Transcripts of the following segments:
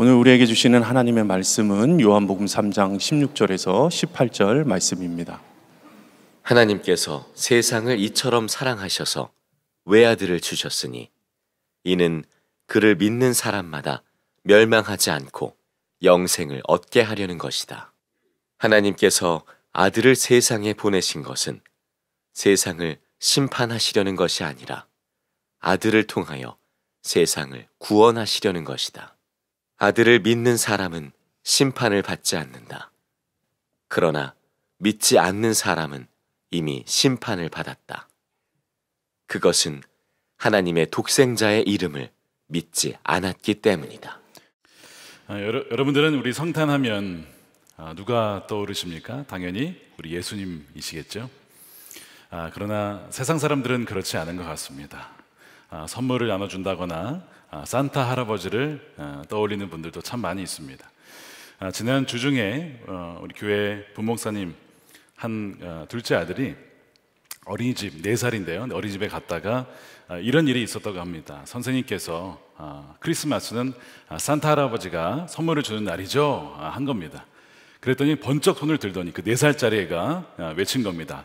오늘 우리에게 주시는 하나님의 말씀은 요한복음 3장 16절에서 18절 말씀입니다. 하나님께서 세상을 이처럼 사랑하셔서 외아들을 주셨으니 이는 그를 믿는 사람마다 멸망하지 않고 영생을 얻게 하려는 것이다. 하나님께서 아들을 세상에 보내신 것은 세상을 심판하시려는 것이 아니라 아들을 통하여 세상을 구원하시려는 것이다. 아들을 믿는 사람은 심판을 받지 않는다. 그러나 믿지 않는 사람은 이미 심판을 받았다. 그것은 하나님의 독생자의 이름을 믿지 않았기 때문이다. 아, 여러, 여러분들은 우리 성탄하면 아, 누가 떠오르십니까? 당연히 우리 예수님이시겠죠. 아, 그러나 세상 사람들은 그렇지 않은 것 같습니다. 아, 선물을 나눠준다거나 아, 산타 할아버지를 아, 떠올리는 분들도 참 많이 있습니다. 아, 지난 주중에 어, 우리 교회 부목사님 한 둘째 아들이 어린이집 4살인데요. 어린이집에 갔다가 이런 일이 있었다고 합니다. 선생님께서 크리스마스는 산타 할아버지가 선물을 주는 날이죠. 한 겁니다. 그랬더니 번쩍 손을 들더니 그 4살짜리 애가 외친 겁니다.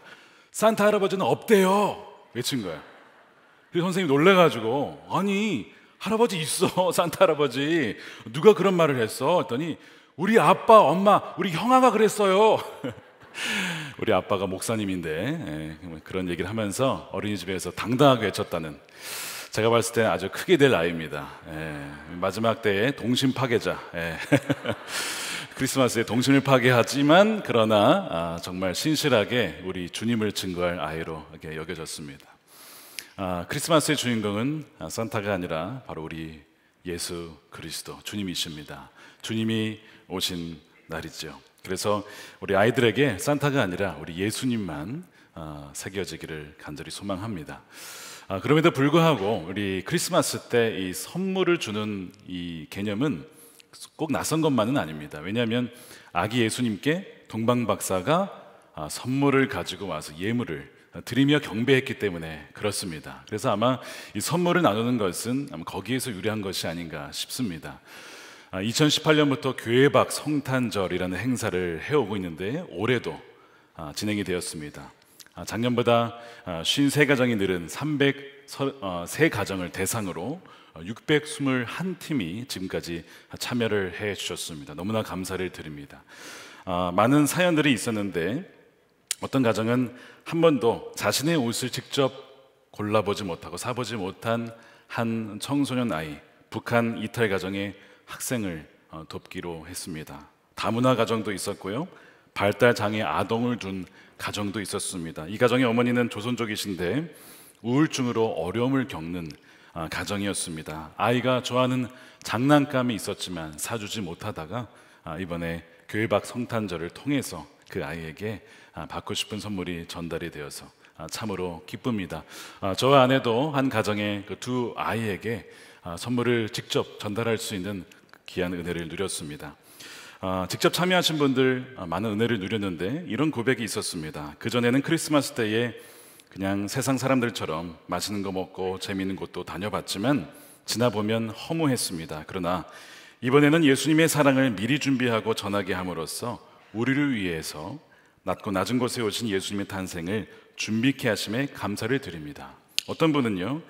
산타 할아버지는 없대요. 외친 거예그선생님 놀래가지고 아니 할아버지 있어, 산타 할아버지. 누가 그런 말을 했어? 했더니, 우리 아빠, 엄마, 우리 형아가 그랬어요. 우리 아빠가 목사님인데 예, 뭐 그런 얘기를 하면서 어린이집에서 당당하게 외쳤다는 제가 봤을 때 아주 크게 될 아이입니다. 예, 마지막 때에 동심 파괴자. 예. 크리스마스에 동심을 파괴하지만 그러나 아, 정말 신실하게 우리 주님을 증거할 아이로 이렇게 여겨졌습니다. 아, 크리스마스의 주인공은 산타가 아니라 바로 우리 예수 그리스도 주님이십니다. 주님이 오신 날이죠. 그래서 우리 아이들에게 산타가 아니라 우리 예수님만 아, 새겨지기를 간절히 소망합니다. 아, 그럼에도 불구하고 우리 크리스마스 때 이 선물을 주는 이 개념은 꼭 낯선 것만은 아닙니다. 왜냐하면 아기 예수님께 동방 박사가 아, 선물을 가지고 와서 예물을 드리며 경배했기 때문에 그렇습니다. 그래서 아마 이 선물을 나누는 것은 아마 거기에서 유래한 것이 아닌가 싶습니다. 2018년부터 아, 교회 밖 성탄절이라는 행사를 해오고 있는데 올해도 아, 진행이 되었습니다. 아, 작년보다 53가정이 늘은 303가정을 어, 대상으로 621팀이 어, 지금까지 참여를 해 주셨습니다. 너무나 감사를 드립니다. 많은 사연들이 있었는데 어떤 가정은 한 번도 자신의 옷을 직접 골라보지 못하고 사보지 못한 한 청소년 아이, 북한 이탈 가정의 학생을 어, 돕기로 했습니다. 다문화 가정도 있었고요. 발달 장애 아동을 둔 가정도 있었습니다. 이 가정의 어머니는 조선족이신데 우울증으로 어려움을 겪는 아, 가정이었습니다. 아이가 좋아하는 장난감이 있었지만 사주지 못하다가 아, 이번에 교회 밖 성탄절을 통해서 그 아이에게 아, 받고 싶은 선물이 전달이 되어서 아, 참으로 기쁩니다. 아, 저와 아내도 한 가정의 그 두 아이에게 선물을 직접 전달할 수 있는 귀한 은혜를 누렸습니다. 직접 참여하신 분들 많은 은혜를 누렸는데 이런 고백이 있었습니다. 그 전에는 크리스마스 때에 그냥 세상 사람들처럼 맛있는 거 먹고 재미있는 곳도 다녀봤지만 지나 보면 허무했습니다. 그러나 이번에는 예수님의 사랑을 미리 준비하고 전하게 함으로써 우리를 위해서 낮고 낮은 곳에 오신 예수님의 탄생을 준비케 하심에 감사를 드립니다. 어떤 분은요.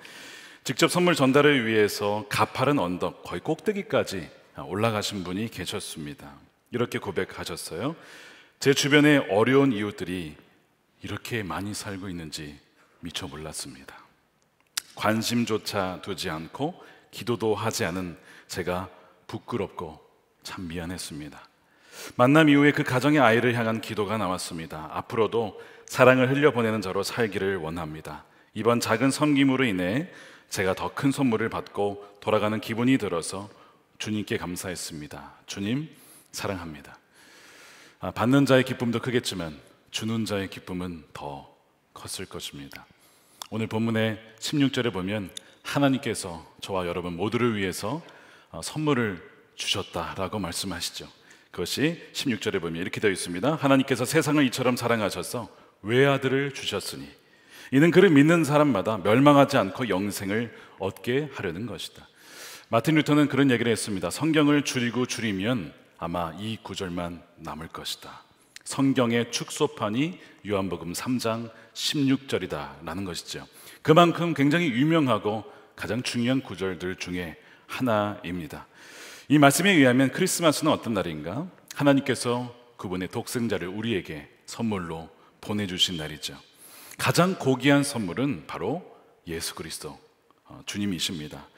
직접 선물 전달을 위해서 가파른 언덕 거의 꼭대기까지 올라가신 분이 계셨습니다. 이렇게 고백하셨어요. 제 주변에 어려운 이웃들이 이렇게 많이 살고 있는지 미처 몰랐습니다. 관심조차 두지 않고 기도도 하지 않은 제가 부끄럽고 참 미안했습니다. 만남 이후에 그 가정의 아이를 향한 기도가 나왔습니다. 앞으로도 사랑을 흘려보내는 저로 살기를 원합니다. 이번 작은 섬김으로 인해 제가 더 큰 선물을 받고 돌아가는 기분이 들어서 주님께 감사했습니다. 주님, 사랑합니다. 아, 받는 자의 기쁨도 크겠지만 주는 자의 기쁨은 더 컸을 것입니다. 오늘 본문의 16절에 보면 하나님께서 저와 여러분 모두를 위해서 어, 선물을 주셨다라고 말씀하시죠. 그것이 16절에 보면 이렇게 되어 있습니다. 하나님께서 세상을 이처럼 사랑하셔서 외아들을 주셨으니 이는 그를 믿는 사람마다 멸망하지 않고 영생을 얻게 하려는 것이다. 마틴 루터는 그런 얘기를 했습니다. 성경을 줄이고 줄이면 아마 이 구절만 남을 것이다. 성경의 축소판이 요한복음 3장 16절이다라는 것이죠. 그만큼 굉장히 유명하고 가장 중요한 구절들 중에 하나입니다. 이 말씀에 의하면 크리스마스는 어떤 날인가? 하나님께서 그분의 독생자를 우리에게 선물로 보내주신 날이죠. 가장 고귀한 선물은 바로 예수 그리스도 어, 주님이십니다.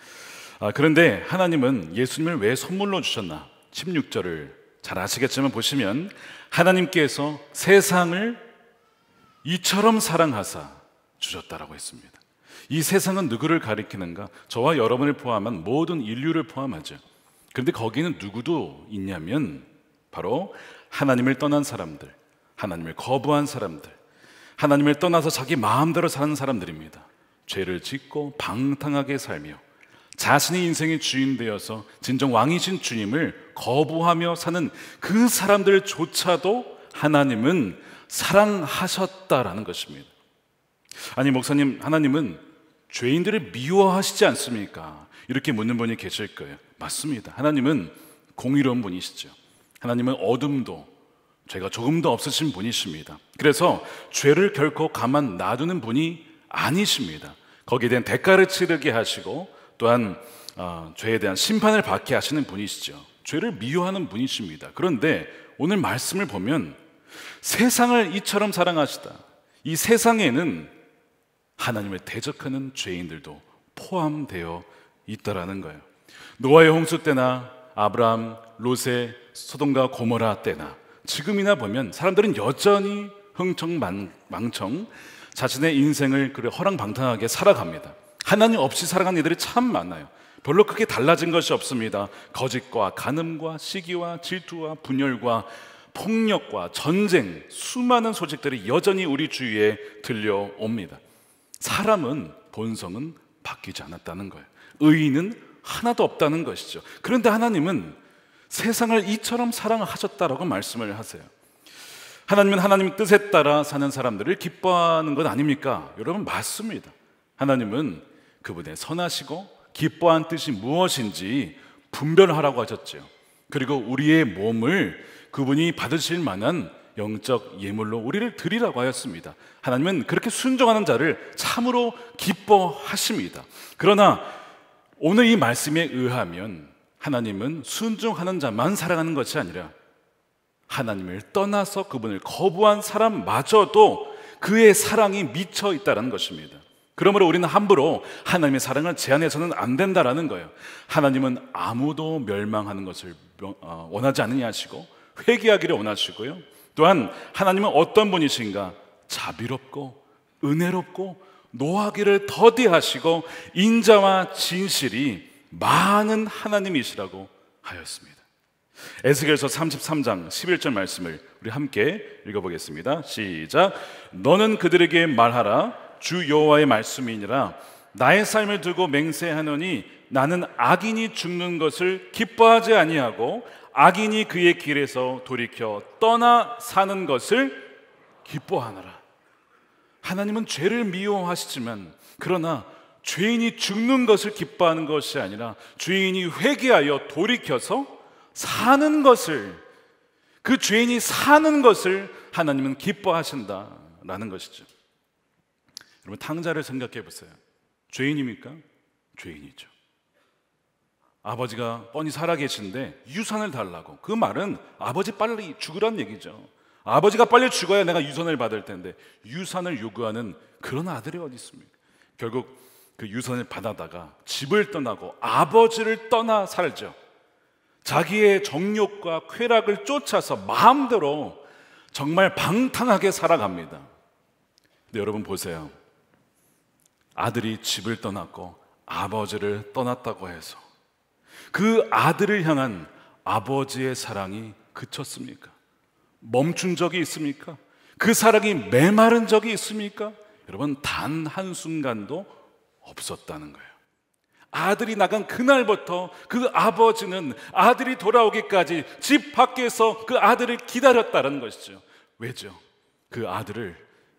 아, 그런데 하나님은 예수님을 왜 선물로 주셨나? 16절을 잘 아시겠지만 보시면 하나님께서 세상을 이처럼 사랑하사 주셨다라고 했습니다. 이 세상은 누구를 가리키는가? 저와 여러분을 포함한 모든 인류를 포함하죠. 그런데 거기는 누구도 있냐면 바로 하나님을 떠난 사람들, 하나님을 거부한 사람들, 하나님을 떠나서 자기 마음대로 사는 사람들입니다. 죄를 짓고 방탕하게 살며 자신의 인생의 주인 되어서 진정 왕이신 주님을 거부하며 사는 그 사람들조차도 하나님은 사랑하셨다라는 것입니다. 아니, 목사님, 하나님은 죄인들을 미워하시지 않습니까? 이렇게 묻는 분이 계실 거예요. 맞습니다. 하나님은 공의로운 분이시죠. 하나님은 어둠도 죄가 조금도 없으신 분이십니다. 그래서 죄를 결코 가만 놔두는 분이 아니십니다. 거기에 대한 대가를 치르게 하시고 또한 어, 죄에 대한 심판을 받게 하시는 분이시죠. 죄를 미워하는 분이십니다. 그런데 오늘 말씀을 보면 세상을 이처럼 사랑하시다. 이 세상에는 하나님을 대적하는 죄인들도 포함되어 있다라는 거예요. 노아의 홍수 때나 아브라함, 롯의 소돔과 고모라 때나 지금이나 보면 사람들은 여전히 흥청망청 자신의 인생을 그래 허랑방탕하게 살아갑니다. 하나님 없이 살아간 이들이 참 많아요. 별로 크게 달라진 것이 없습니다. 거짓과 간음과 시기와 질투와 분열과 폭력과 전쟁, 수많은 소식들이 여전히 우리 주위에 들려옵니다. 사람은 본성은 바뀌지 않았다는 거예요. 의인은 하나도 없다는 것이죠. 그런데 하나님은 세상을 이처럼 사랑하셨다라고 말씀을 하세요. 하나님은 하나님 뜻에 따라 사는 사람들을 기뻐하는 것 아닙니까? 여러분 맞습니다. 하나님은 그분의 선하시고 기뻐한 뜻이 무엇인지 분별하라고 하셨죠. 그리고 우리의 몸을 그분이 받으실 만한 영적 예물로 우리를 드리라고 하였습니다. 하나님은 그렇게 순종하는 자를 참으로 기뻐하십니다. 그러나 오늘 이 말씀에 의하면 하나님은 순종하는 자만 사랑하는 것이 아니라 하나님을 떠나서 그분을 거부한 사람마저도 그의 사랑이 미쳐 있다는 것입니다. 그러므로 우리는 함부로 하나님의 사랑을 제한해서는 안 된다라는 거예요. 하나님은 아무도 멸망하는 것을 어, 원하지 않느냐 하시고 회개하기를 원하시고요. 또한 하나님은 어떤 분이신가 자비롭고 은혜롭고 노하기를 더디하시고 인자와 진실이 많은 하나님이시라고 하였습니다. 에스겔서 33장 11절 말씀을 우리 함께 읽어보겠습니다. 시작. 너는 그들에게 말하라 주 여호와의 말씀이니라 나의 삶을 두고 맹세하노니 나는 악인이 죽는 것을 기뻐하지 아니하고 악인이 그의 길에서 돌이켜 떠나 사는 것을 기뻐하노라. 하나님은 죄를 미워하시지만 그러나 죄인이 죽는 것을 기뻐하는 것이 아니라 죄인이 회개하여 돌이켜서 사는 것을 그 죄인이 사는 것을 하나님은 기뻐하신다라는 것이죠. 여러분 탕자를 생각해 보세요. 죄인입니까? 죄인이죠. 아버지가 뻔히 살아계신데 유산을 달라고 그 말은 아버지 빨리 죽으란 얘기죠. 아버지가 빨리 죽어야 내가 유산을 받을 텐데 유산을 요구하는 그런 아들이 어디 있습니까? 결국 그 유산을 받아다가 집을 떠나고 아버지를 떠나 살죠. 자기의 정욕과 쾌락을 쫓아서 마음대로 정말 방탕하게 살아갑니다. 근데 여러분 보세요. 아들이 집을 떠났고 아버지를 떠났다고 해서 그 아들을 향한 아버지의 사랑이 그쳤습니까? 멈춘 적이 있습니까? 그 사랑이 메마른 적이 있습니까? 여러분, 단 한순간도 없었다는 거예요. 아들이 나간 그날부터 그 아버지는 아들이 돌아오기까지 집 밖에서 그 아들을 기다렸다는 것이죠. 왜죠? 그 아들을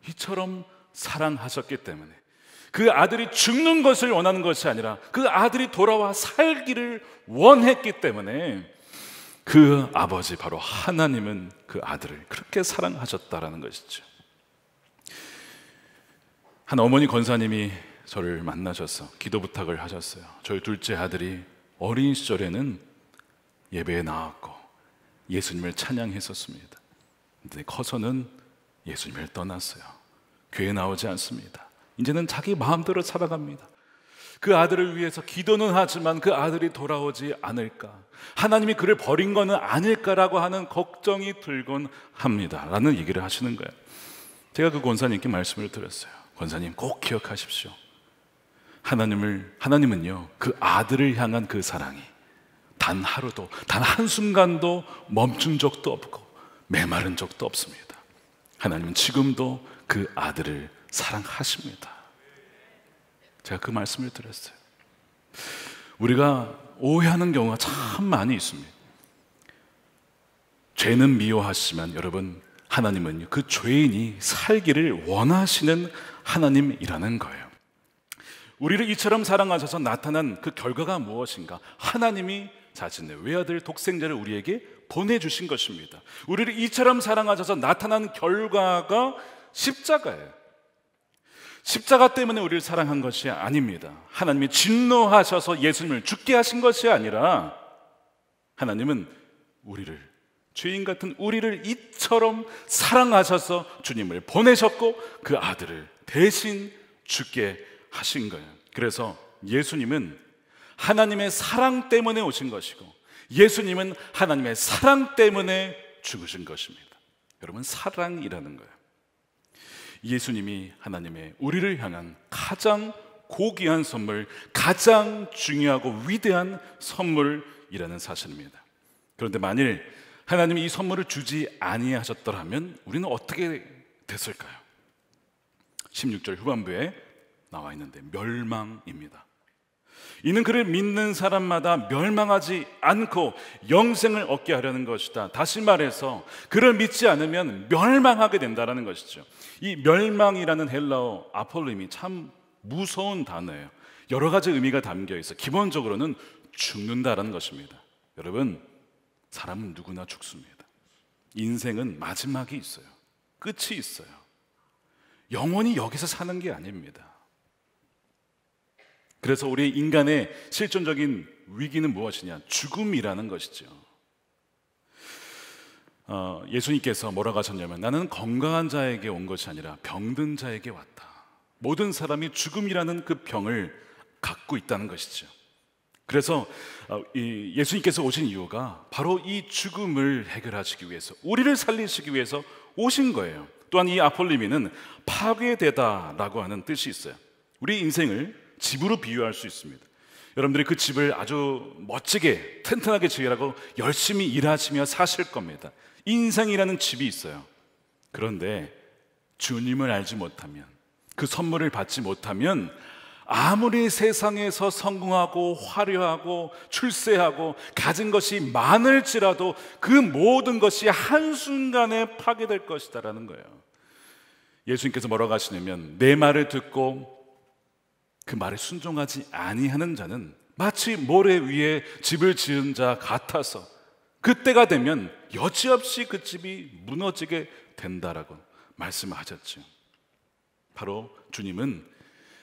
이처럼 사랑하셨기 때문에 그 아들이 죽는 것을 원하는 것이 아니라 그 아들이 돌아와 살기를 원했기 때문에 그 아버지 바로 하나님은 그 아들을 그렇게 사랑하셨다라는 것이죠. 한 어머니 권사님이 저를 만나셔서 기도 부탁을 하셨어요. 저희 둘째 아들이 어린 시절에는 예배에 나왔고 예수님을 찬양했었습니다. 근데 커서는 예수님을 떠났어요. 교회 나오지 않습니다. 이제는 자기 마음대로 살아갑니다. 그 아들을 위해서 기도는 하지만 그 아들이 돌아오지 않을까. 하나님이 그를 버린 거는 아닐까라고 하는 걱정이 들곤 합니다. 라는 얘기를 하시는 거예요. 제가 그 권사님께 말씀을 드렸어요. 권사님 꼭 기억하십시오. 하나님을, 하나님은요, 그 아들을 향한 그 사랑이 단 하루도, 단 한순간도 멈춘 적도 없고 메마른 적도 없습니다. 하나님은 지금도 그 아들을 사랑하십니다. 제가 그 말씀을 드렸어요. 우리가 오해하는 경우가 참 많이 있습니다. 죄는 미워하시지만 여러분 하나님은 그 죄인이 살기를 원하시는 하나님이라는 거예요. 우리를 이처럼 사랑하셔서 나타난 그 결과가 무엇인가? 하나님이 자신의 외아들 독생자를 우리에게 보내주신 것입니다. 우리를 이처럼 사랑하셔서 나타난 결과가 십자가예요. 십자가 때문에 우리를 사랑한 것이 아닙니다. 하나님이 진노하셔서 예수님을 죽게 하신 것이 아니라 하나님은 우리를 죄인 같은 우리를 이처럼 사랑하셔서 주님을 보내셨고 그 아들을 대신 죽게 하신 거예요. 그래서 예수님은 하나님의 사랑 때문에 오신 것이고 예수님은 하나님의 사랑 때문에 죽으신 것입니다. 여러분 사랑이라는 거예요. 예수님이 하나님의 우리를 향한 가장 고귀한 선물, 가장 중요하고 위대한 선물이라는 사실입니다. 그런데 만일 하나님이 이 선물을 주지 아니하셨더라면 우리는 어떻게 됐을까요? 16절 후반부에 나와 있는데 멸망입니다. 이는 그를 믿는 사람마다 멸망하지 않고 영생을 얻게 하려는 것이다. 다시 말해서 그를 믿지 않으면 멸망하게 된다라는 것이죠. 이 멸망이라는 헬라어 아폴림이 참 무서운 단어예요. 여러 가지 의미가 담겨 있어. 기본적으로는 죽는다라는 것입니다. 여러분, 사람은 누구나 죽습니다. 인생은 마지막이 있어요. 끝이 있어요. 영원히 여기서 사는 게 아닙니다. 그래서 우리 인간의 실존적인 위기는 무엇이냐? 죽음이라는 것이죠. 어, 예수님께서 뭐라고 하셨냐면 나는 건강한 자에게 온 것이 아니라 병든 자에게 왔다. 모든 사람이 죽음이라는 그 병을 갖고 있다는 것이죠. 그래서 어, 예수님께서 오신 이유가 바로 이 죽음을 해결하시기 위해서 우리를 살리시기 위해서 오신 거예요. 또한 이 아폴리미는 파괴되다라고 하는 뜻이 있어요. 우리 인생을 집으로 비유할 수 있습니다. 여러분들이 그 집을 아주 멋지게 튼튼하게 지으라고 열심히 일하시며 사실 겁니다. 인생이라는 집이 있어요. 그런데 주님을 알지 못하면 그 선물을 받지 못하면 아무리 세상에서 성공하고 화려하고 출세하고 가진 것이 많을지라도 그 모든 것이 한순간에 파괴될 것이다라는 거예요. 예수님께서 뭐라고 하시냐면 내 말을 듣고 그 말에 순종하지 아니하는 자는 마치 모래 위에 집을 지은 자 같아서 그때가 되면 여지없이 그 집이 무너지게 된다라고 말씀하셨죠. 바로 주님은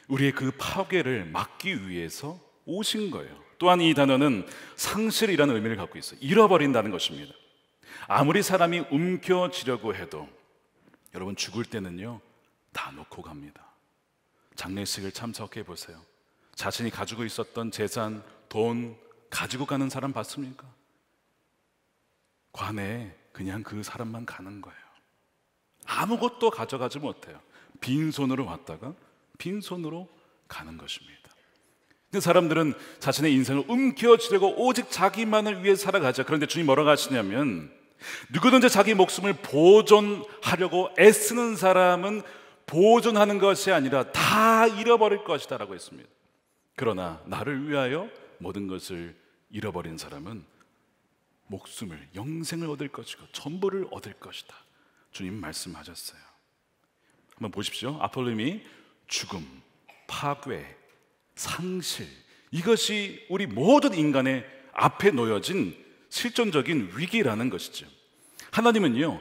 우리의 그 파괴를 막기 위해서 오신 거예요. 또한 이 단어는 상실이라는 의미를 갖고 있어요. 잃어버린다는 것입니다. 아무리 사람이 움켜쥐려고 해도 여러분 죽을 때는요 다 놓고 갑니다. 장례식을 참석해 보세요. 자신이 가지고 있었던 재산, 돈 가지고 가는 사람 봤습니까? 관에 그냥 그 사람만 가는 거예요. 아무것도 가져가지 못해요. 빈손으로 왔다가 빈손으로 가는 것입니다. 근데 사람들은 자신의 인생을 움켜쥐려고 오직 자기만을 위해 살아가죠. 그런데 주님 뭐라고 하시냐면 누구든지 자기 목숨을 보존하려고 애쓰는 사람은 보존하는 것이 아니라 다 잃어버릴 것이다라고 했습니다. 그러나 나를 위하여 모든 것을 잃어버린 사람은 목숨을 영생을 얻을 것이고 전부를 얻을 것이다. 주님 말씀하셨어요. 한번 보십시오. 아폴림이 죽음, 파괴, 상실 이것이 우리 모든 인간의 앞에 놓여진 실존적인 위기라는 것이죠. 하나님은요,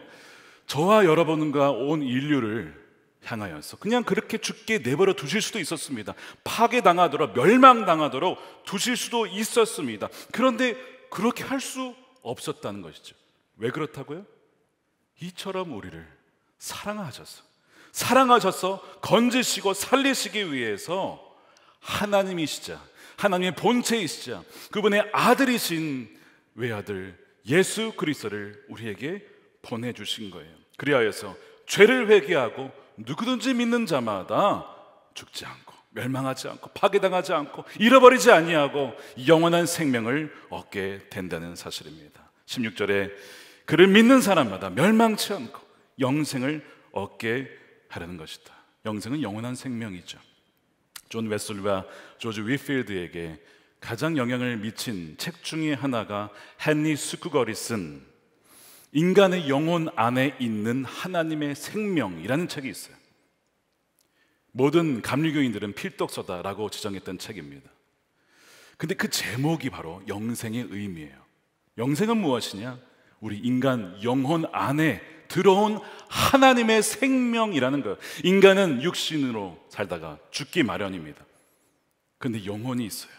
저와 여러분과 온 인류를 향하여서 그냥 그렇게 죽게 내버려 두실 수도 있었습니다. 파괴당하도록 멸망당하도록 두실 수도 있었습니다. 그런데 그렇게 할수 없었다는 것이죠. 왜 그렇다고요? 이처럼 우리를 사랑하셔서 사랑하셔서 건지시고 살리시기 위해서 하나님이시자 하나님의 본체이시자 그분의 아들이신 외아들 예수 그리스도를 우리에게 보내 주신 거예요. 그리하여서 죄를 회개하고 누구든지 믿는 자마다 죽지 않고 멸망하지 않고 파괴당하지 않고 잃어버리지 아니하고 영원한 생명을 얻게 된다는 사실입니다. 16절에 그를 믿는 사람마다 멸망치 않고 영생을 얻게 하려는 것이다. 영생은 영원한 생명이죠. 존 웨슬과 조지 위필드에게 가장 영향을 미친 책 중에 하나가 헨리 스쿠거리 쓴 인간의 영혼 안에 있는 하나님의 생명이라는 책이 있어요. 모든 감리교인들은 필독서다라고 지정했던 책입니다. 근데 그 제목이 바로 영생의 의미예요. 영생은 무엇이냐? 우리 인간 영혼 안에 들어온 하나님의 생명이라는 것. 인간은 육신으로 살다가 죽기 마련입니다. 근데 영혼이 있어요.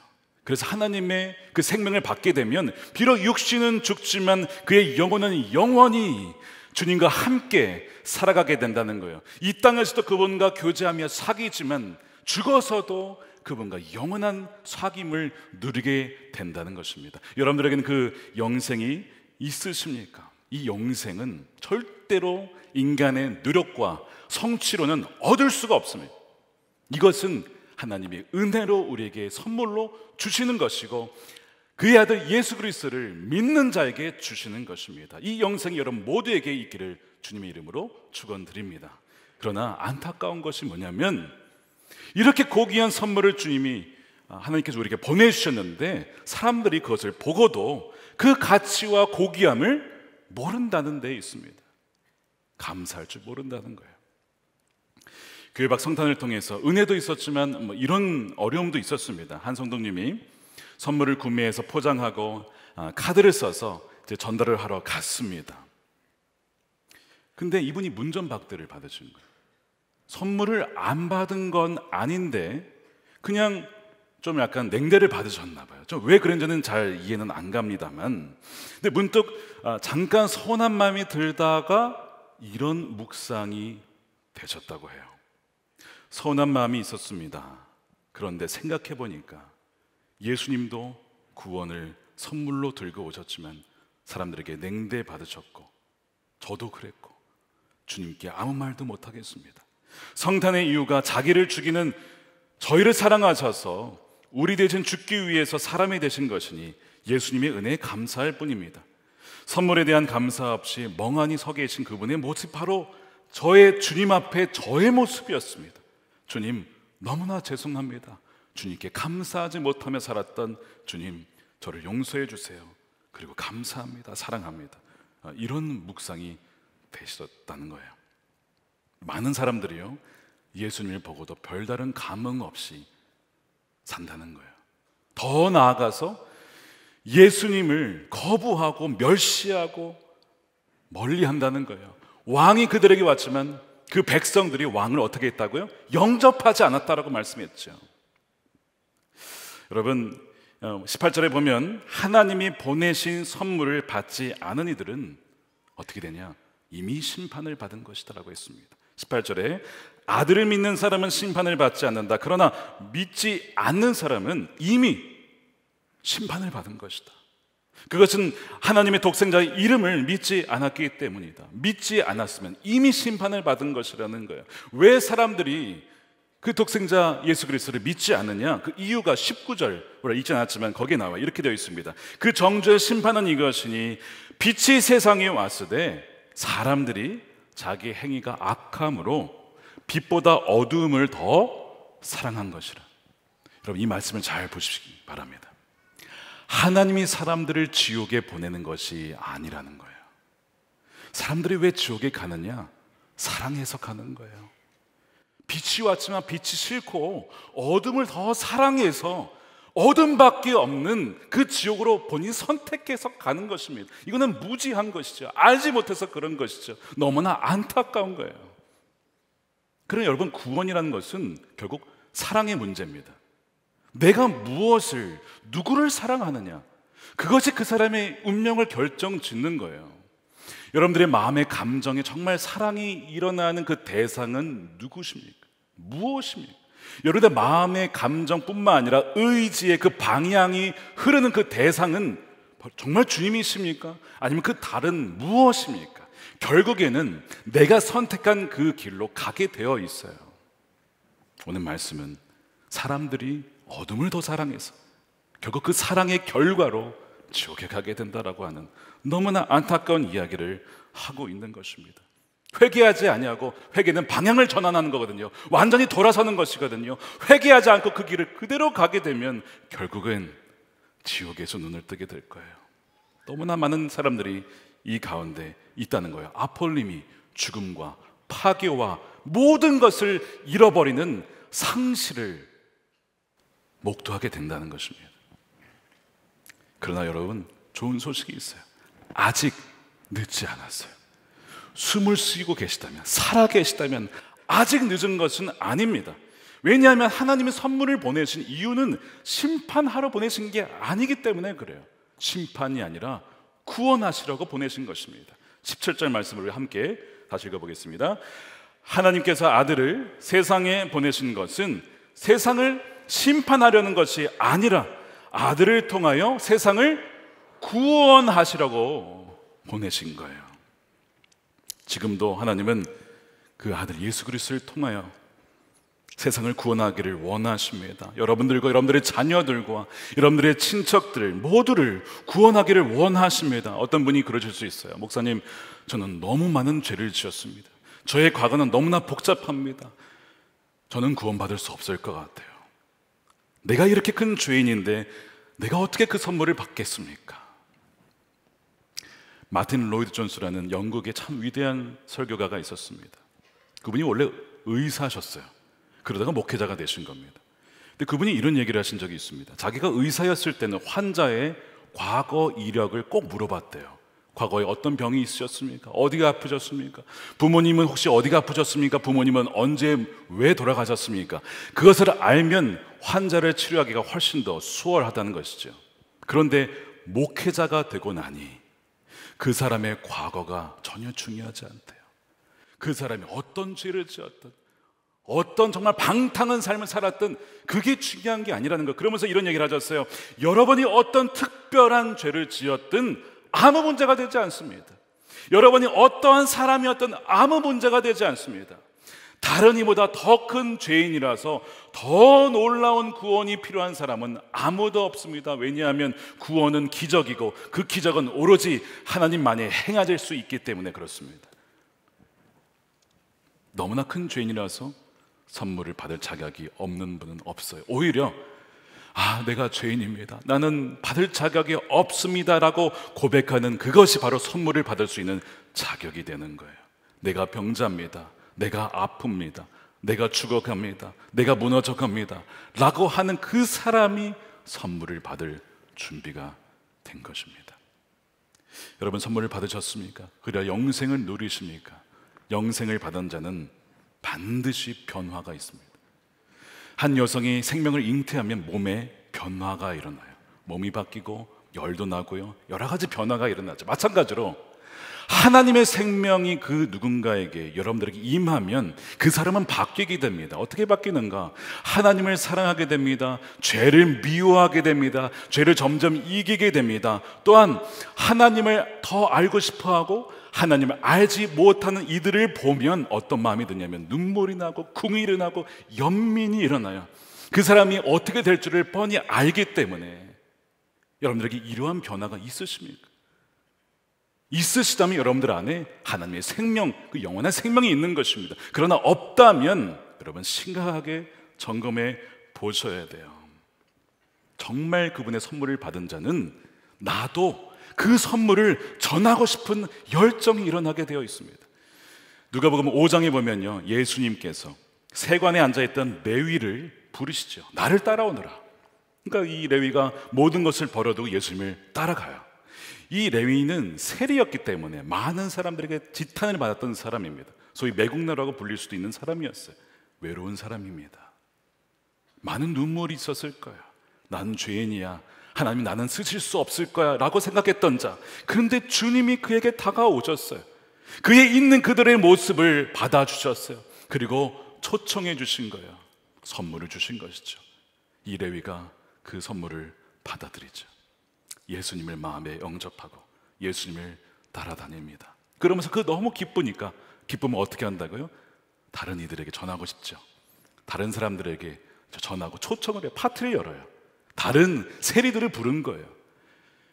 그래서 하나님의 그 생명을 받게 되면 비록 육신은 죽지만 그의 영혼은 영원히 주님과 함께 살아가게 된다는 거예요. 이 땅에서도 그분과 교제하며 사귀지만 죽어서도 그분과 영원한 사귐을 누리게 된다는 것입니다. 여러분들에게는 그 영생이 있으십니까? 이 영생은 절대로 인간의 노력과 성취로는 얻을 수가 없습니다. 이것은 하나님이 은혜로 우리에게 선물로 주시는 것이고 그의 아들 예수 그리스도를 믿는 자에게 주시는 것입니다. 이 영생이 여러분 모두에게 있기를 주님의 이름으로 축원드립니다. 그러나 안타까운 것이 뭐냐면 이렇게 고귀한 선물을 주님이 아, 하나님께서 우리에게 보내주셨는데 사람들이 그것을 보고도 그 가치와 고귀함을 모른다는 데 있습니다. 감사할 줄 모른다는 거예요. 교회 밖 성탄을 통해서 은혜도 있었지만 뭐 이런 어려움도 있었습니다. 한성동님이 선물을 구매해서 포장하고 아, 카드를 써서 이제 전달을 하러 갔습니다. 근데 이분이 문전박대를 받으신 거예요. 선물을 안 받은 건 아닌데 그냥 좀 약간 냉대를 받으셨나 봐요. 좀왜 그런지는 잘 이해는 안 갑니다만. 근데 문득 아, 잠깐 서운한 마음이 들다가 이런 묵상이 되셨다고 해요. 서운한 마음이 있었습니다. 그런데 생각해 보니까 예수님도 구원을 선물로 들고 오셨지만 사람들에게 냉대 받으셨고 저도 그랬고 주님께 아무 말도 못 하겠습니다. 성탄의 이유가 자기를 죽이는 저희를 사랑하셔서 우리 대신 죽기 위해서 사람이 되신 것이니 예수님의 은혜에 감사할 뿐입니다. 선물에 대한 감사 없이 멍하니 서 계신 그분의 모습 바로 저의 주님 앞에 저의 모습이었습니다. 주님, 너무나 죄송합니다. 주님께 감사하지 못하며 살았던 주님, 저를 용서해 주세요. 그리고 감사합니다. 사랑합니다. 아, 이런 묵상이 되셨다는 거예요. 많은 사람들이요. 예수님을 보고도 별다른 감흥 없이 산다는 거예요. 더 나아가서 예수님을 거부하고 멸시하고 멀리 한다는 거예요. 왕이 그들에게 왔지만 그 백성들이 왕을 어떻게 했다고요? 영접하지 않았다라고 말씀했죠. 여러분 18절에 어, 보면 하나님이 보내신 선물을 받지 않은 이들은 어떻게 되냐? 이미 심판을 받은 것이다라고 했습니다. 18절에 아들을 믿는 사람은 심판을 받지 않는다. 그러나 믿지 않는 사람은 이미 심판을 받은 것이다. 그것은 하나님의 독생자의 이름을 믿지 않았기 때문이다. 믿지 않았으면 이미 심판을 받은 것이라는 거예요. 왜 사람들이 그 독생자 예수 그리스도를 믿지 않느냐? 그 이유가 19절, 우리 읽지 않았지만 거기에 나와 이렇게 되어 있습니다. 그 정죄 심판은 이것이니 빛이 세상에 왔으되 사람들이 자기 행위가 악함으로 빛보다 어두움을 더 사랑한 것이라. 여러분 이 말씀을 잘 보시기 바랍니다. 하나님이 사람들을 지옥에 보내는 것이 아니라는 거예요. 사람들이 왜 지옥에 가느냐? 사랑해서 가는 거예요. 빛이 왔지만 빛이 싫고 어둠을 더 사랑해서 어둠밖에 없는 그 지옥으로 본인 선택해서 가는 것입니다. 이거는 무지한 것이죠. 알지 못해서 그런 것이죠. 너무나 안타까운 거예요. 그러 여러분, 구원이라는 것은 결국 사랑의 문제입니다. 내가 무엇을, 누구를 사랑하느냐. 그것이 그 사람의 운명을 결정 짓는 거예요. 여러분들의 마음의 감정에 정말 사랑이 일어나는 그 대상은 누구십니까? 무엇입니까? 여러분의 마음의 감정뿐만 아니라 의지의 그 방향이 흐르는 그 대상은 정말 주님이십니까? 아니면 그 다른 무엇입니까? 결국에는 내가 선택한 그 길로 가게 되어 있어요. 오늘 말씀은 사람들이 어둠을 더 사랑해서 결국 그 사랑의 결과로 지옥에 가게 된다라고 하는 너무나 안타까운 이야기를 하고 있는 것입니다. 회개하지 아니하고 회개는 방향을 전환하는 거거든요. 완전히 돌아서는 것이거든요. 회개하지 않고 그 길을 그대로 가게 되면 결국은 지옥에서 눈을 뜨게 될 거예요. 너무나 많은 사람들이 이 가운데 있다는 거예요. 아폴림이 죽음과 파괴와 모든 것을 잃어버리는 상실을 목도하게 된다는 것입니다. 그러나 여러분, 좋은 소식이 있어요. 아직 늦지 않았어요. 숨을 쉬고 계시다면, 살아 계시다면, 아직 늦은 것은 아닙니다. 왜냐하면 하나님이 선물을 보내신 이유는 심판하러 보내신 게 아니기 때문에 그래요. 심판이 아니라 구원하시라고 보내신 것입니다. 17절 말씀을 함께 다시 읽어보겠습니다. 하나님께서 아들을 세상에 보내신 것은 세상을 심판하려는 것이 아니라 아들을 통하여 세상을 구원하시라고 보내신 거예요. 지금도 하나님은 그 아들 예수 그리스도를 통하여 세상을 구원하기를 원하십니다. 여러분들과 여러분들의 자녀들과 여러분들의 친척들 모두를 구원하기를 원하십니다. 어떤 분이 그러실 수 있어요. 목사님, 저는 너무 많은 죄를 지었습니다. 저의 과거는 너무나 복잡합니다. 저는 구원받을 수 없을 것 같아요. 내가 이렇게 큰 죄인인데 내가 어떻게 그 선물을 받겠습니까? 마틴 로이드 존스라는 영국의 참 위대한 설교가가 있었습니다. 그분이 원래 의사셨어요. 그러다가 목회자가 되신 겁니다. 근데 그분이 이런 얘기를 하신 적이 있습니다. 자기가 의사였을 때는 환자의 과거 이력을 꼭 물어봤대요. 과거에 어떤 병이 있으셨습니까? 어디가 아프셨습니까? 부모님은 혹시 어디가 아프셨습니까? 부모님은 언제 왜 돌아가셨습니까? 그것을 알면 환자를 치료하기가 훨씬 더 수월하다는 것이죠. 그런데 목회자가 되고 나니 그 사람의 과거가 전혀 중요하지 않대요. 그 사람이 어떤 죄를 지었든 어떤 정말 방탕한 삶을 살았든 그게 중요한 게 아니라는 거. 그러면서 이런 얘기를 하셨어요. 여러분이 어떤 특별한 죄를 지었든 아무 문제가 되지 않습니다. 여러분이 어떠한 사람이었든 아무 문제가 되지 않습니다. 다른 이보다 더 큰 죄인이라서 더 놀라운 구원이 필요한 사람은 아무도 없습니다. 왜냐하면 구원은 기적이고 그 기적은 오로지 하나님만이 행하실 수 있기 때문에 그렇습니다. 너무나 큰 죄인이라서 선물을 받을 자격이 없는 분은 없어요. 오히려 아, 내가 죄인입니다. 나는 받을 자격이 없습니다라고 고백하는 그것이 바로 선물을 받을 수 있는 자격이 되는 거예요. 내가 병자입니다. 내가 아픕니다. 내가 죽어갑니다. 내가 무너져갑니다. 라고 하는 그 사람이 선물을 받을 준비가 된 것입니다. 여러분 선물을 받으셨습니까? 그리고 영생을 누리십니까? 영생을 받은 자는 반드시 변화가 있습니다. 한 여성이 생명을 잉태하면 몸에 변화가 일어나요. 몸이 바뀌고 열도 나고요. 여러 가지 변화가 일어나죠. 마찬가지로 하나님의 생명이 그 누군가에게 여러분들에게 임하면 그 사람은 바뀌게 됩니다. 어떻게 바뀌는가? 하나님을 사랑하게 됩니다. 죄를 미워하게 됩니다. 죄를 점점 이기게 됩니다. 또한 하나님을 더 알고 싶어 하고 하나님을 알지 못하는 이들을 보면 어떤 마음이 드냐면 눈물이 나고 궁일이 나고 연민이 일어나요. 그 사람이 어떻게 될 줄을 뻔히 알기 때문에 여러분들에게 이러한 변화가 있으십니까? 있으시다면 여러분들 안에 하나님의 생명, 그 영원한 생명이 있는 것입니다. 그러나 없다면 여러분 심각하게 점검해 보셔야 돼요. 정말 그분의 선물을 받은 자는 나도 그 선물을 전하고 싶은 열정이 일어나게 되어 있습니다. 누가복음 5장에 보면요. 예수님께서 세관에 앉아 있던 레위를 부르시죠. 나를 따라오너라. 그러니까 이 레위가 모든 것을 벌어두고 예수님을 따라가요. 이 레위는 세리였기 때문에 많은 사람들에게 지탄을 받았던 사람입니다. 소위 매국노라고 불릴 수도 있는 사람이었어요. 외로운 사람입니다. 많은 눈물이 있었을 거야. 난 죄인이야. 하나님 나는 쓰실 수 없을 거야. 라고 생각했던 자. 그런데 주님이 그에게 다가오셨어요. 그의 있는 그들의 모습을 받아주셨어요. 그리고 초청해 주신 거예요. 선물을 주신 것이죠. 이 레위가 그 선물을 받아들이죠. 예수님을 마음에 영접하고 예수님을 따라다닙니다. 그러면서 그 너무 기쁘니까 기쁨을 어떻게 한다고요? 다른 이들에게 전하고 싶죠. 다른 사람들에게 전하고 초청을 해 파트를 열어요. 다른 세리들을 부른 거예요.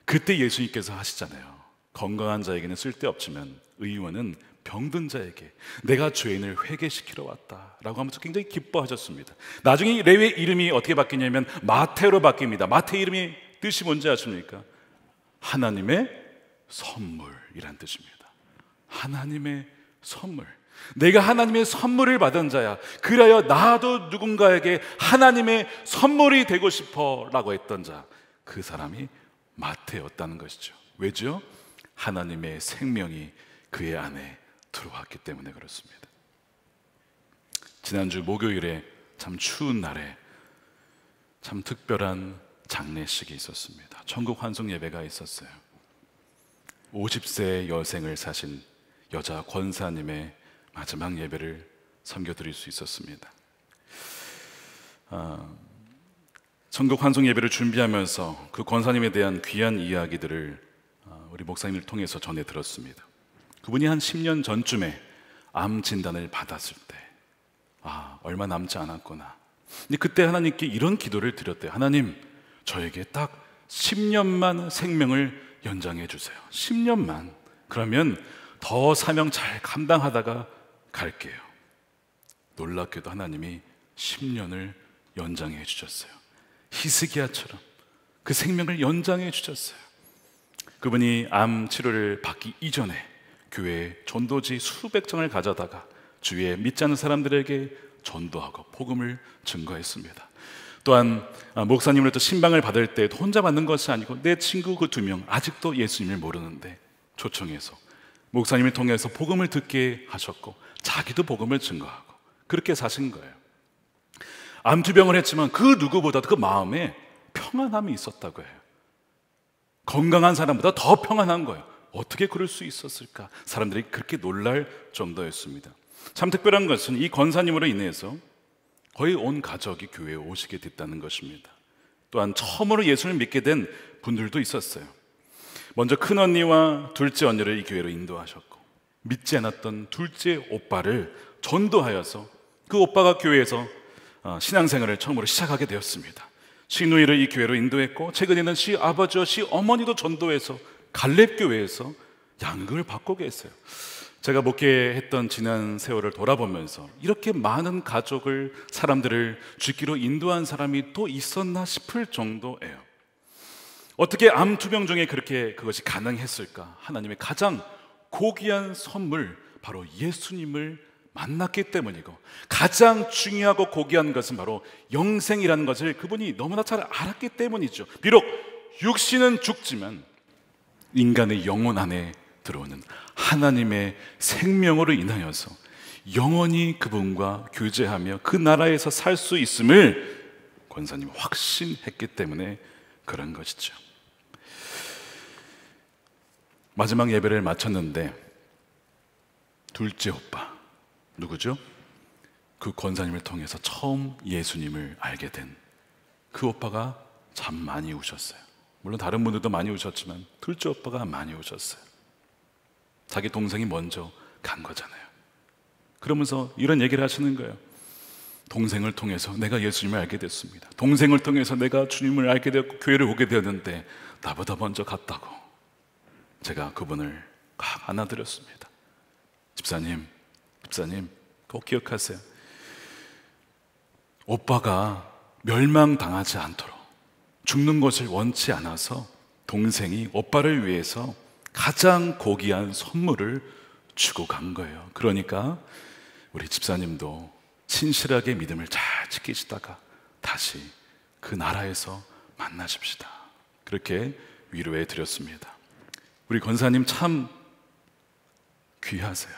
그때 예수님께서 하시잖아요. 건강한 자에게는 쓸데없지만 의원은 병든 자에게 내가 죄인을 회개시키러 왔다라고 하면서 굉장히 기뻐하셨습니다. 나중에 레위의 이름이 어떻게 바뀌냐면 마태로 바뀝니다. 마태 이름이 뜻이 뭔지 아십니까? 하나님의 선물이란 뜻입니다. 하나님의 선물. 내가 하나님의 선물을 받은 자야. 그래야 나도 누군가에게 하나님의 선물이 되고 싶어 라고 했던 자. 그 사람이 마태였다는 것이죠. 왜죠? 하나님의 생명이 그의 안에 들어왔기 때문에 그렇습니다. 지난주 목요일에 참 추운 날에 참 특별한 장례식이 있었습니다. 천국 환송 예배가 있었어요. 50세의 여생을 사신 여자 권사님의 마지막 예배를 섬겨드릴 수 있었습니다. 아, 천국 환송 예배를 준비하면서 그 권사님에 대한 귀한 이야기들을 아, 우리 목사님을 통해서 전해 들었습니다. 그분이 한 10년 전쯤에 암 진단을 받았을 때, 아, 얼마 남지 않았구나. 근데 그때 하나님께 이런 기도를 드렸대요. 하나님, 저에게 딱 10년만 생명을 연장해 주세요. 10년만. 그러면 더 사명 잘 감당하다가 갈게요. 놀랍게도 하나님이 10년을 연장해 주셨어요. 히스기야처럼 그 생명을 연장해 주셨어요. 그분이 암 치료를 받기 이전에 교회 전도지 수백 장을 가져다가 주위에 믿지 않는 사람들에게 전도하고 복음을 증거했습니다. 또한 아, 목사님을또 신방을 받을 때 혼자 받는 것이 아니고 내 친구 그 두 명 아직도 예수님을 모르는데 초청해서 목사님을 통해서 복음을 듣게 하셨고 자기도 복음을 증거하고 그렇게 사신 거예요. 암투병을 했지만 그 누구보다도 그 마음에 평안함이 있었다고 해요. 건강한 사람보다 더 평안한 거예요. 어떻게 그럴 수 있었을까? 사람들이 그렇게 놀랄 정도였습니다. 참 특별한 것은 이 권사님으로 인해서 거의 온 가족이 교회에 오시게 됐다는 것입니다. 또한 처음으로 예수를 믿게 된 분들도 있었어요. 먼저 큰 언니와 둘째 언니를 이 교회로 인도하셨고 믿지 않았던 둘째 오빠를 전도하여서 그 오빠가 교회에서 어, 신앙생활을 처음으로 시작하게 되었습니다. 시누이를 이 교회로 인도했고 최근에는 시 아버지와 시 어머니도 전도해서 갈렙 교회에서 양극을 바꾸게 했어요. 제가 목회했던 지난 세월을 돌아보면서 이렇게 많은 가족을 사람들을 죽기로 인도한 사람이 또 있었나 싶을 정도예요. 어떻게 암 투병종에 그렇게 그것이 가능했을까? 하나님의 가장 고귀한 선물 바로 예수님을 만났기 때문이고 가장 중요하고 고귀한 것은 바로 영생이라는 것을 그분이 너무나 잘 알았기 때문이죠. 비록 육신은 죽지만 인간의 영혼 안에 들어오는 하나님의 생명으로 인하여서 영원히 그분과 교제하며 그 나라에서 살 수 있음을 권사님 확신했기 때문에 그런 것이죠. 마지막 예배를 마쳤는데 둘째 오빠 누구죠? 그 권사님을 통해서 처음 예수님을 알게 된 그 오빠가 참 많이 우셨어요. 물론 다른 분들도 많이 우셨지만 둘째 오빠가 많이 우셨어요. 자기 동생이 먼저 간 거잖아요. 그러면서 이런 얘기를 하시는 거예요. 동생을 통해서 내가 예수님을 알게 됐습니다. 동생을 통해서 내가 주님을 알게 되었고 교회를 오게 되었는데 나보다 먼저 갔다고 제가 그분을 꽉 안아드렸습니다. 집사님, 집사님 꼭 기억하세요. 오빠가 멸망당하지 않도록 죽는 것을 원치 않아서 동생이 오빠를 위해서 가장 고귀한 선물을 주고 간 거예요. 그러니까 우리 집사님도 신실하게 믿음을 잘 지키시다가 다시 그 나라에서 만나십시다. 그렇게 위로해 드렸습니다. 우리 권사님 참 귀하세요.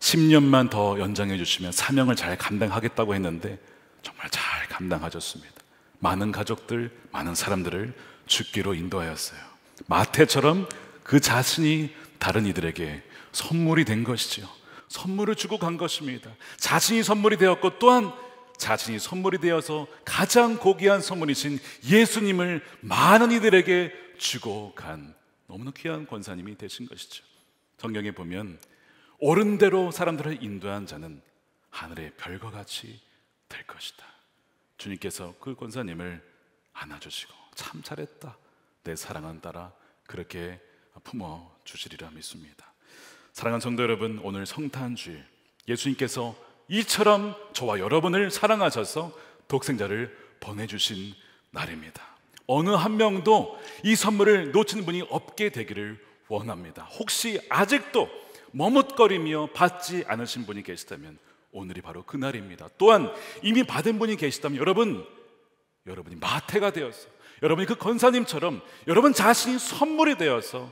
10년만 더 연장해 주시면 사명을 잘 감당하겠다고 했는데 정말 잘 감당하셨습니다. 많은 가족들, 많은 사람들을 죽기로 인도하였어요. 마태처럼 그 자신이 다른 이들에게 선물이 된 것이지요. 선물을 주고 간 것입니다. 자신이 선물이 되었고 또한 자신이 선물이 되어서 가장 고귀한 선물이신 예수님을 많은 이들에게 주고 간 너무나 귀한 권사님이 되신 것이죠. 성경에 보면 옳은 대로 사람들을 인도한 자는 하늘의 별과 같이 될 것이다. 주님께서 그 권사님을 안아주시고 참 잘했다. 내사랑한 따라 그렇게 품어 주시리라 믿습니다. 사랑하 성도 여러분, 오늘 성탄주일 예수님께서 이처럼 저와 여러분을 사랑하셔서 독생자를 보내주신 날입니다. 어느 한 명도 이 선물을 놓친 분이 없게 되기를 원합니다. 혹시 아직도 머뭇거리며 받지 않으신 분이 계시다면 오늘이 바로 그 날입니다. 또한 이미 받은 분이 계시다면 여러분, 여러분이 마태가 되었어 여러분이 그 권사님처럼 여러분 자신이 선물이 되어서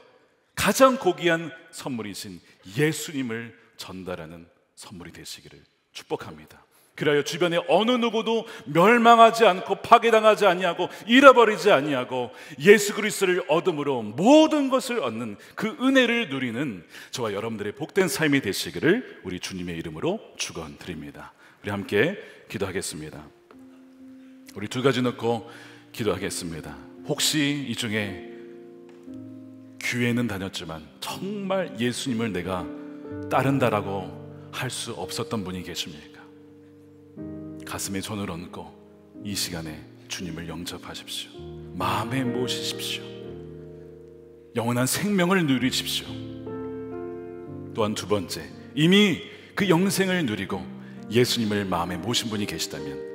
가장 고귀한 선물이신 예수님을 전달하는 선물이 되시기를 축복합니다. 그리하 주변에 어느 누구도 멸망하지 않고 파괴당하지 아니하고 잃어버리지 아니하고 예수 그리스도를 얻음으로 모든 것을 얻는 그 은혜를 누리는 저와 여러분들의 복된 삶이 되시기를 우리 주님의 이름으로 축원드립니다. 우리 함께 기도하겠습니다. 우리 두 가지 넣고 기도하겠습니다. 혹시 이 중에 교회는 다녔지만 정말 예수님을 내가 따른다라고 할 수 없었던 분이 계십니까? 가슴에 손을 얹고 이 시간에 주님을 영접하십시오. 마음에 모시십시오. 영원한 생명을 누리십시오. 또한 두 번째, 이미 그 영생을 누리고 예수님을 마음에 모신 분이 계시다면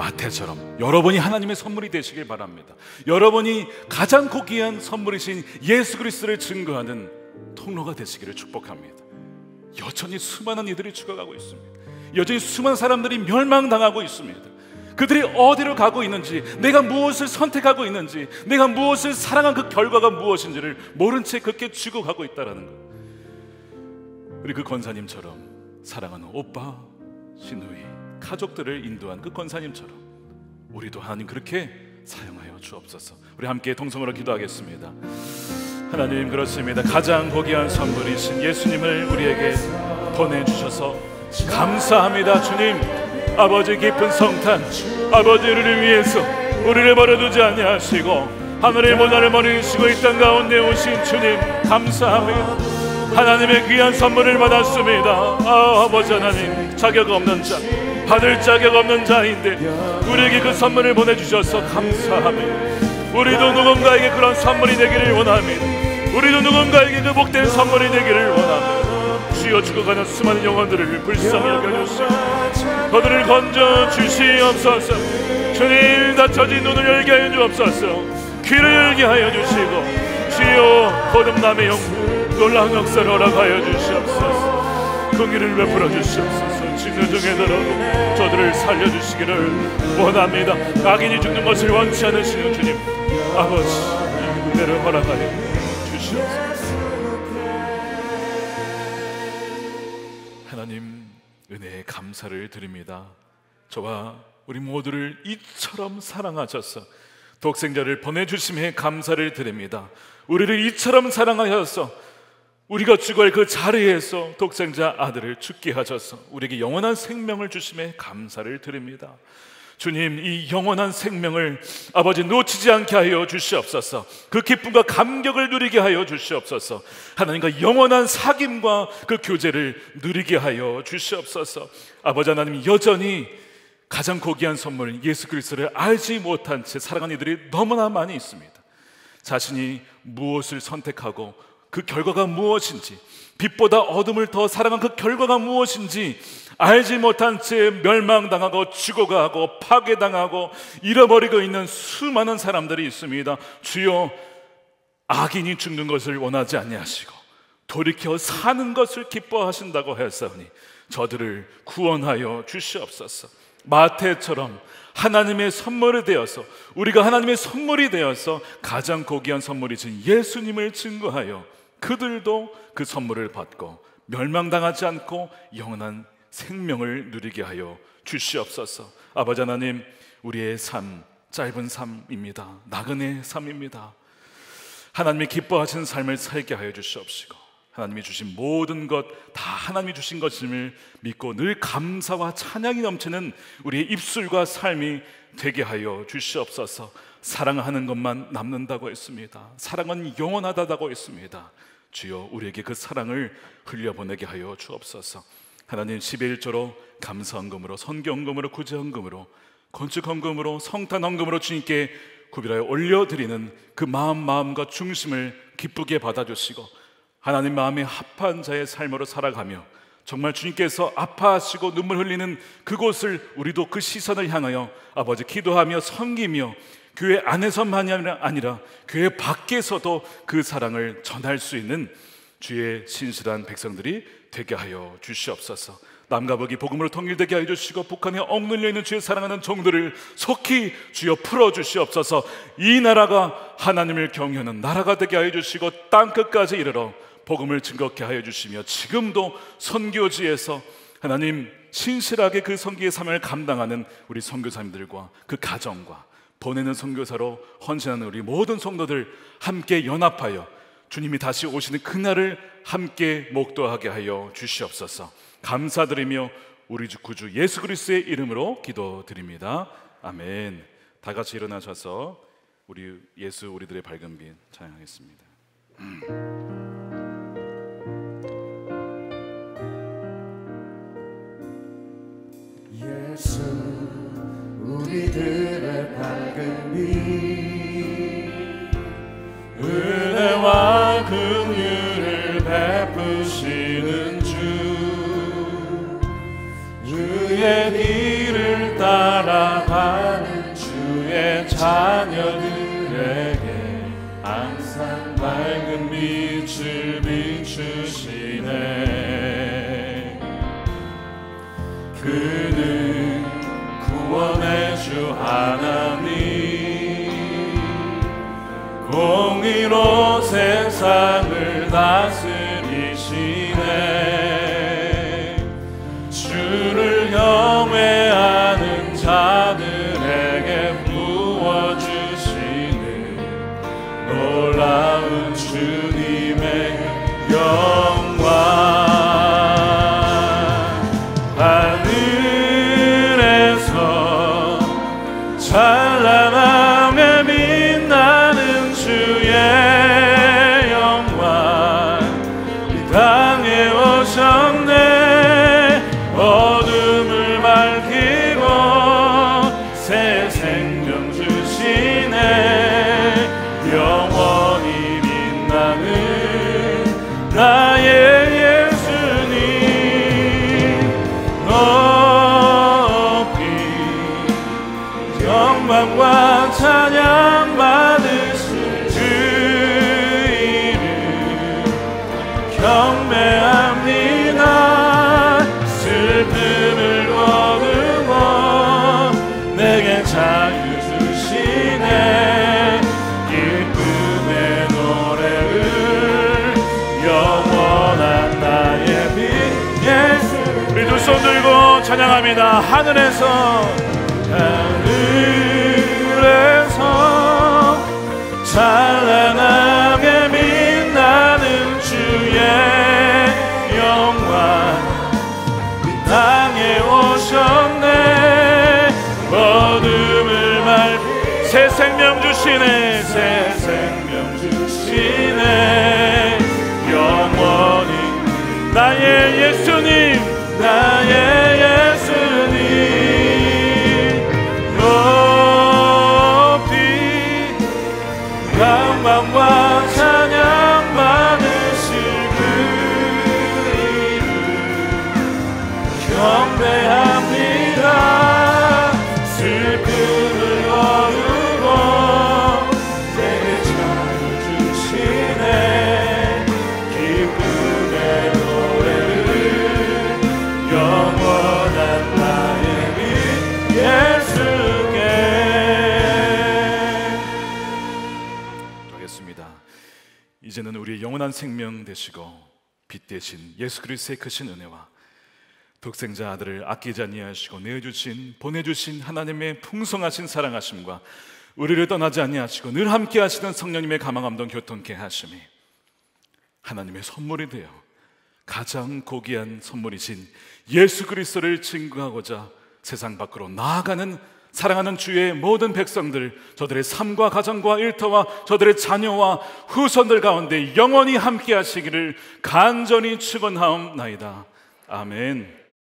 마태처럼 여러분이 하나님의 선물이 되시길 바랍니다. 여러분이 가장 고귀한 선물이신 예수 그리스도를 증거하는 통로가 되시기를 축복합니다. 여전히 수많은 이들이 죽어가고 있습니다. 여전히 수많은 사람들이 멸망당하고 있습니다. 그들이 어디로 가고 있는지, 내가 무엇을 선택하고 있는지, 내가 무엇을 사랑한 그 결과가 무엇인지를 모른 채 그렇게 죽어가고 있다라는 것. 우리 그 권사님처럼 사랑하는 오빠, 신우이. 가족들을 인도한 그 권사님처럼 우리도 하나님 그렇게 사용하여 주옵소서. 우리 함께 동성으로 기도하겠습니다. 하나님 그렇습니다. 가장 고귀한 선물이신 예수님을 우리에게 보내 주셔서 감사합니다. 주님. 아버지 깊은 성탄 아버지를 위해서 우리를 버려두지 아니하시고 하늘의 모자를 머리 쓰고 있던 가운데 오신 주님 감사합니다. 하나님의 귀한 선물을 받았습니다 아, 아버지 하나님 자격 없는 자 받을 자격 없는 자인데 우리에게 그 선물을 보내주셔서 감사합니다 우리도 누군가에게 그런 선물이 되기를 원합니다 우리도 누군가에게 그 복된 선물이 되기를 원합니다 주여 죽어가는 수많은 영혼들을 불쌍히 여겨주시고 그들을 건져주시옵소서 주님 다쳐진 눈을 열게 하여 주옵소서 귀를 열게 하여 주시고 주여 거듭남의 영혼 놀라운 역사를 허락하여 주시옵소서 그 길을 베풀어 주시옵소서 진노중에 들어 저들을 살려주시기를 원합니다 악인이 죽는 것을 원치 않으시는 주님 아버지 은혜를 허락하여 주시옵소서 하나님 은혜에 감사를 드립니다 저와 우리 모두를 이처럼 사랑하셔서 독생자를 보내주심에 감사를 드립니다. 우리를 이처럼 사랑하셔서 우리가 죽을 그 자리에서 독생자 아들을 죽게 하셔서 우리에게 영원한 생명을 주심에 감사를 드립니다. 주님, 이 영원한 생명을 아버지 놓치지 않게 하여 주시옵소서. 그 기쁨과 감격을 누리게 하여 주시옵소서. 하나님과 영원한 사귐과 그 교제를 누리게 하여 주시옵소서. 아버지 하나님 여전히 가장 고귀한 선물 예수 그리스도를 알지 못한 채 살아간 이들이 너무나 많이 있습니다. 자신이 무엇을 선택하고 그 결과가 무엇인지 빛보다 어둠을 더 사랑한 그 결과가 무엇인지 알지 못한 채 멸망당하고 죽어가고 파괴당하고 잃어버리고 있는 수많은 사람들이 있습니다. 주여 악인이 죽는 것을 원하지 아니시고 돌이켜 사는 것을 기뻐하신다고 하사오니 저들을 구원하여 주시옵소서. 마태처럼 하나님의 선물이 되어서 우리가 하나님의 선물이 되어서 가장 고귀한 선물이신 예수님을 증거하여 그들도 그 선물을 받고 멸망당하지 않고 영원한 생명을 누리게 하여 주시옵소서. 아버지 하나님, 우리의 삶 짧은 삶입니다. 나그네 삶입니다. 하나님이 기뻐하신 삶을 살게 하여 주시옵시고 하나님이 주신 모든 것 다 하나님이 주신 것임을 믿고 늘 감사와 찬양이 넘치는 우리의 입술과 삶이 되게 하여 주시옵소서. 사랑하는 것만 남는다고 했습니다. 사랑은 영원하다고 했습니다. 주여 우리에게 그 사랑을 흘려보내게 하여 주옵소서. 하나님 11조로 감사헌금으로 선경헌금으로 구제헌금으로 건축헌금으로 성탄헌금으로 주님께 구비하여 올려드리는 그 마음 마음과 중심을 기쁘게 받아주시고 하나님 마음에 합한 자의 삶으로 살아가며 정말 주님께서 아파하시고 눈물 흘리는 그곳을 우리도 그 시선을 향하여 아버지 기도하며 섬기며 교회 안에서만이 아니라 교회 밖에서도 그 사랑을 전할 수 있는 주의 신실한 백성들이 되게 하여 주시옵소서. 남과 북이 복음으로 통일되게 하여 주시고 북한에 억눌려 있는 주의 사랑하는 종들을 속히 주여 풀어 주시옵소서. 이 나라가 하나님을 경외하는 나라가 되게 하여 주시고 땅 끝까지 이르러 복음을 증거케 하여 주시며 지금도 선교지에서 하나님 신실하게 그 선교의 사명을 감당하는 우리 선교사님들과 그 가정과 보내는 선교사로 헌신하는 우리 모든 성도들 함께 연합하여 주님이 다시 오시는 그날을 함께 목도하게 하여 주시옵소서. 감사드리며 우리 구주 예수 그리스도의 이름으로 기도드립니다. 아멘. 다 같이 일어나셔서 우리 예수 우리들의 밝은 빛 찬양하겠습니다. 음. 하늘에서 하늘에서 찬란하게 빛나는 주의 영광 이 땅에 오셨네 어둠을 말새 생명 주시네 새 생명 주시네 영원히 나의 예수님 나 영원한 생명 되시고 빛되신 예수 그리스도의 크신 은혜와 독생자 아들을 아끼지 아니하시고 내어주신 보내주신 하나님의 풍성하신 사랑하심과 우리를 떠나지 아니하시고 늘 함께 하시는 성령님의 가망함동 교통케 하심이 하나님의 선물이 되어 가장 고귀한 선물이신 예수 그리스도를 증거하고자 세상 밖으로 나아가는 사랑하는 주의 모든 백성들, 저들의 삶과 가정과 일터와 저들의 자녀와 후손들 가운데 영원히 함께 하시기를 간절히 축원하옵나이다. 아멘.